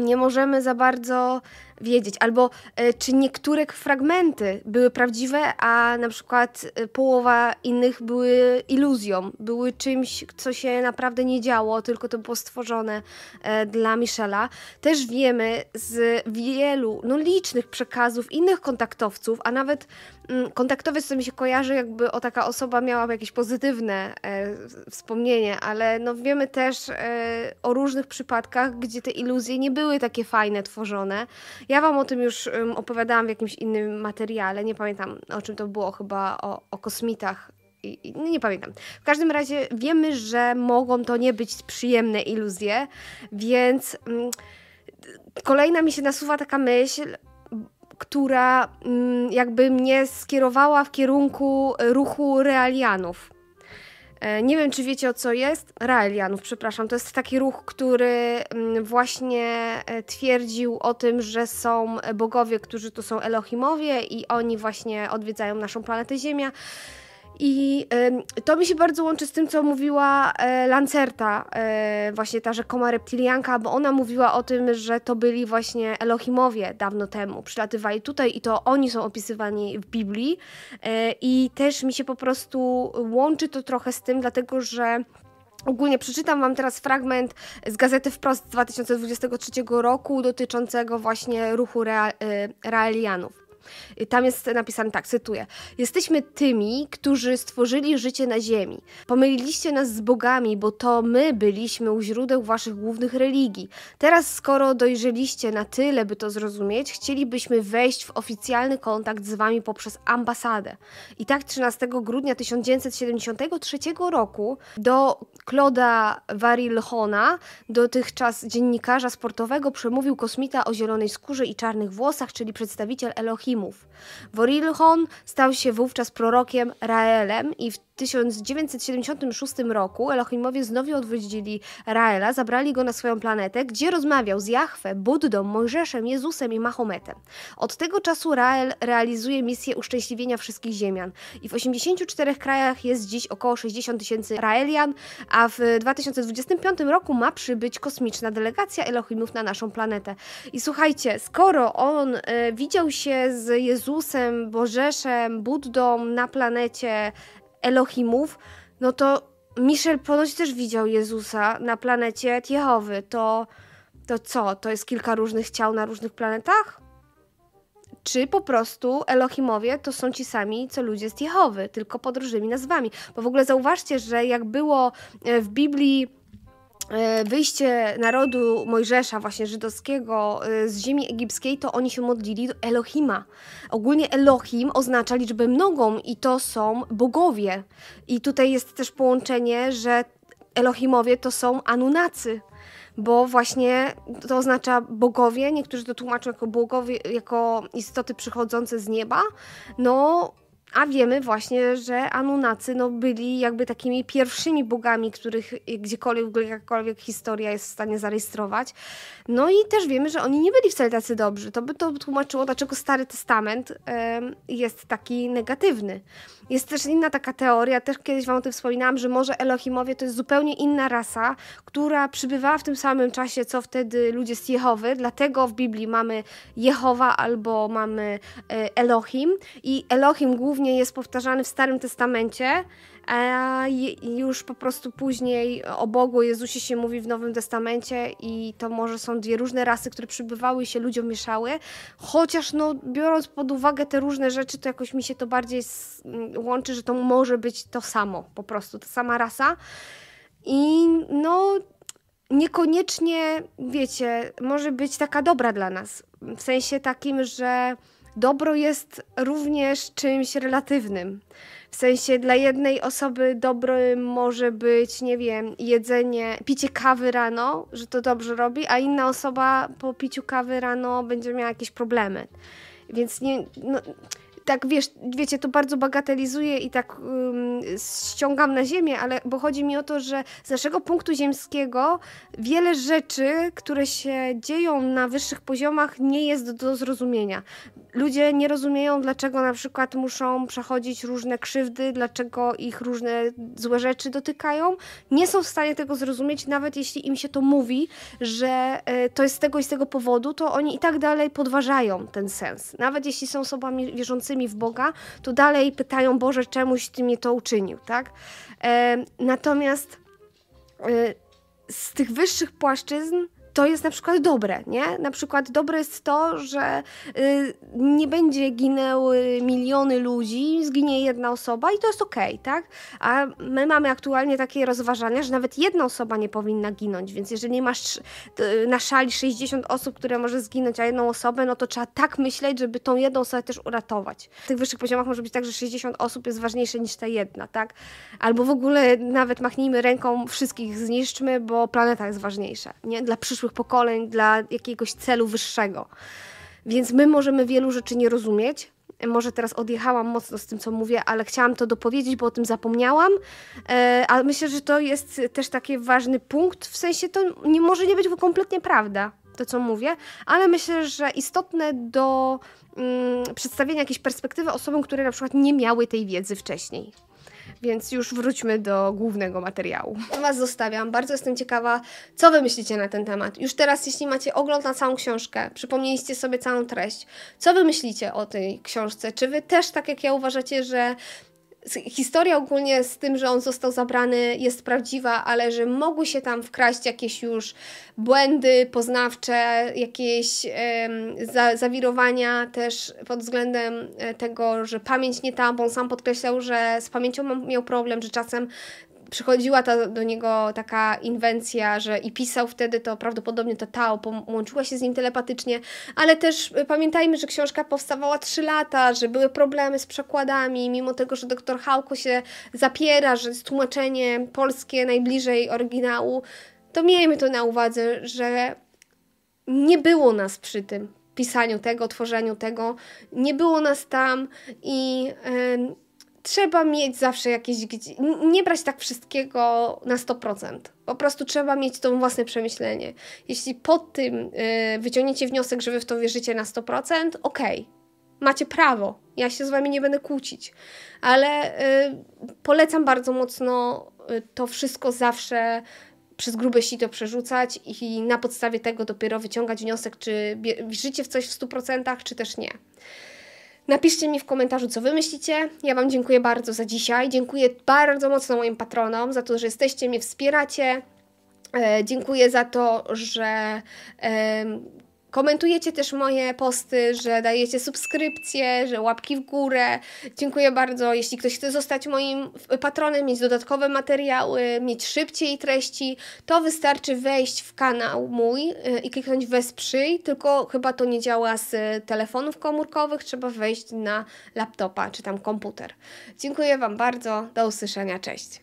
nie możemy za bardzo wiedzieć, albo e, czy niektóre fragmenty były prawdziwe, a na przykład e, połowa innych były iluzją, były czymś, co się naprawdę nie działo, tylko to było stworzone e, dla Michela. Też wiemy z wielu, no licznych przekazów innych kontaktowców, a nawet Mm, kontaktowy, co mi się kojarzy, jakby o taka osoba miała jakieś pozytywne e, wspomnienie, ale no wiemy też e, o różnych przypadkach, gdzie te iluzje nie były takie fajne, tworzone. Ja wam o tym już um, opowiadałam w jakimś innym materiale, nie pamiętam o czym to było, chyba o, o kosmitach i, i, no nie pamiętam. W każdym razie wiemy, że mogą to nie być przyjemne iluzje, więc mm, kolejna mi się nasuwa taka myśl, która mm, jakby mnie skierowała w kierunku ruchu realianów. E, nie wiem, czy wiecie o co jest. Raelianów, przepraszam. To jest taki ruch, który mm, właśnie e, twierdził o tym, że są bogowie, którzy to są Elohimowie i oni właśnie odwiedzają naszą planetę Ziemia. I to mi się bardzo łączy z tym, co mówiła e, Lancerta, e, właśnie ta rzekoma reptilianka, bo ona mówiła o tym, że to byli właśnie Elohimowie dawno temu, przylatywali tutaj i to oni są opisywani w Biblii. E, I też mi się po prostu łączy to trochę z tym, dlatego że. Ogólnie przeczytam Wam teraz fragment z gazety Wprost z 2023 roku dotyczącego właśnie ruchu real, realianów tam jest napisane tak, cytuję: Jesteśmy tymi, którzy stworzyli życie na ziemi. Pomyliliście nas z bogami, bo to my byliśmy u źródeł waszych głównych religii. Teraz, skoro dojrzeliście na tyle, by to zrozumieć, chcielibyśmy wejść w oficjalny kontakt z wami poprzez ambasadę. I tak 13 grudnia 1973 roku do Claude'a Varilhona, dotychczas dziennikarza sportowego, przemówił kosmita o zielonej skórze i czarnych włosach, czyli przedstawiciel Elohim Akimów. Vorilhon stał się wówczas prorokiem Raelem i w 1976 roku Elohimowie znowu odwiedzili Raela, zabrali go na swoją planetę, gdzie rozmawiał z Jahwe, Buddą, Mojżeszem, Jezusem i Mahometem. Od tego czasu Rael realizuje misję uszczęśliwienia wszystkich ziemian i w 84 krajach jest dziś około 60 tysięcy Raelian, a w 2025 roku ma przybyć kosmiczna delegacja Elohimów na naszą planetę. I słuchajcie, skoro on e, widział się z Jezusem, Bożeszem, Buddą na planecie Elohimów, no to Michel ponoć też widział Jezusa na planecie Jehowy. To, to co? To jest kilka różnych ciał na różnych planetach? Czy po prostu Elohimowie to są ci sami, co ludzie z Jehowy, tylko pod różnymi nazwami? Bo w ogóle zauważcie, że jak było e, w Biblii E, wyjście narodu Mojżesza, właśnie żydowskiego, e, z ziemi egipskiej, to oni się modlili do Elohima. Ogólnie Elohim oznacza liczbę mnogą i to są bogowie. I tutaj jest też połączenie, że Elohimowie to są Anunacy, bo właśnie to oznacza bogowie, niektórzy to tłumaczą jako bogowie, jako istoty przychodzące z nieba, no a wiemy właśnie, że Anunacy no, byli jakby takimi pierwszymi bogami, których gdziekolwiek, jakakolwiek historia jest w stanie zarejestrować. No i też wiemy, że oni nie byli wcale tacy dobrzy. To by to tłumaczyło, dlaczego Stary Testament um, jest taki negatywny. Jest też inna taka teoria, też kiedyś Wam o tym wspominałam, że może Elohimowie to jest zupełnie inna rasa, która przybywała w tym samym czasie, co wtedy ludzie z Jehowy, dlatego w Biblii mamy Jehowa albo mamy e, Elohim i Elohim głównie głównie jest powtarzany w Starym Testamencie, a już po prostu później o Bogu Jezusie się mówi w Nowym Testamencie i to może są dwie różne rasy, które przybywały i się ludziom mieszały, chociaż no, biorąc pod uwagę te różne rzeczy, to jakoś mi się to bardziej mm, łączy, że to może być to samo, po prostu ta sama rasa i no niekoniecznie, wiecie, może być taka dobra dla nas, w sensie takim, że dobro jest również czymś relatywnym. W sensie dla jednej osoby dobrym może być, nie wiem, jedzenie, picie kawy rano, że to dobrze robi, a inna osoba po piciu kawy rano będzie miała jakieś problemy. Więc nie, no, tak wiesz, wiecie, to bardzo bagatelizuję i tak um, ściągam na ziemię, ale bo chodzi mi o to, że z naszego punktu ziemskiego wiele rzeczy, które się dzieją na wyższych poziomach, nie jest do zrozumienia. Ludzie nie rozumieją, dlaczego na przykład muszą przechodzić różne krzywdy, dlaczego ich różne złe rzeczy dotykają. Nie są w stanie tego zrozumieć, nawet jeśli im się to mówi, że e, to jest z tego i z tego powodu, to oni i tak dalej podważają ten sens. Nawet jeśli są osobami wierzącymi, w Boga, to dalej pytają Boże, czemuś Ty mnie to uczynił, tak? E, natomiast e, z tych wyższych płaszczyzn to jest na przykład dobre, nie? Na przykład dobre jest to, że y, nie będzie ginęły miliony ludzi, zginie jedna osoba i to jest okej, okay, tak? A my mamy aktualnie takie rozważania, że nawet jedna osoba nie powinna ginąć, więc jeżeli masz y, na szali 60 osób, które może zginąć, a jedną osobę, no to trzeba tak myśleć, żeby tą jedną osobę też uratować. W tych wyższych poziomach może być tak, że 60 osób jest ważniejsze niż ta jedna, tak? Albo w ogóle nawet machnijmy ręką, wszystkich zniszczmy, bo planeta jest ważniejsza, nie? Dla przyszłości przyszłych pokoleń, dla jakiegoś celu wyższego. Więc my możemy wielu rzeczy nie rozumieć. Może teraz odjechałam mocno z tym, co mówię, ale chciałam to dopowiedzieć, bo o tym zapomniałam. E, a myślę, że to jest też taki ważny punkt, w sensie to nie może nie być kompletnie prawda, to co mówię, ale myślę, że istotne do mm, przedstawienia jakiejś perspektywy osobom, które na przykład nie miały tej wiedzy wcześniej. Więc już wróćmy do głównego materiału. Was zostawiam, bardzo jestem ciekawa, co Wy myślicie na ten temat. Już teraz, jeśli macie ogląd na całą książkę, przypomnieliście sobie całą treść, co Wy myślicie o tej książce? Czy Wy też, tak jak ja, uważacie, że historia ogólnie z tym, że on został zabrany jest prawdziwa, ale że mogły się tam wkraść jakieś już błędy poznawcze, jakieś za, zawirowania też pod względem e, tego, że pamięć nie ta, bo on sam podkreślał, że z pamięcią miał problem, że czasem przychodziła ta, do niego taka inwencja, że i pisał wtedy, to prawdopodobnie ta Tao połączyła się z nim telepatycznie, ale też y, pamiętajmy, że książka powstawała 3 lata, że były problemy z przekładami, mimo tego, że doktor Hałko się zapiera, że jest tłumaczenie polskie najbliżej oryginału, to miejmy to na uwadze, że nie było nas przy tym pisaniu tego, tworzeniu tego, nie było nas tam i... Yy, trzeba mieć zawsze jakieś. Nie brać tak wszystkiego na 100%. Po prostu trzeba mieć to własne przemyślenie. Jeśli po tym y, wyciągniecie wniosek, że wy w to wierzycie na 100%, okej, okay, macie prawo. Ja się z wami nie będę kłócić, ale y, polecam bardzo mocno y, to wszystko zawsze przez grube sito przerzucać i na podstawie tego dopiero wyciągać wniosek, czy wierzycie w coś w 100%, czy też nie. Napiszcie mi w komentarzu, co Wy myślicie. Ja Wam dziękuję bardzo za dzisiaj. Dziękuję bardzo mocno moim patronom za to, że jesteście, mnie wspieracie. E, dziękuję za to, że e, Komentujecie też moje posty, że dajecie subskrypcje, że łapki w górę. Dziękuję bardzo. Jeśli ktoś chce zostać moim patronem, mieć dodatkowe materiały, mieć szybciej treści, to wystarczy wejść w kanał mój y, i kliknąć wesprzyj, tylko chyba to nie działa z telefonów komórkowych, trzeba wejść na laptopa czy tam komputer. Dziękuję Wam bardzo. Do usłyszenia. Cześć.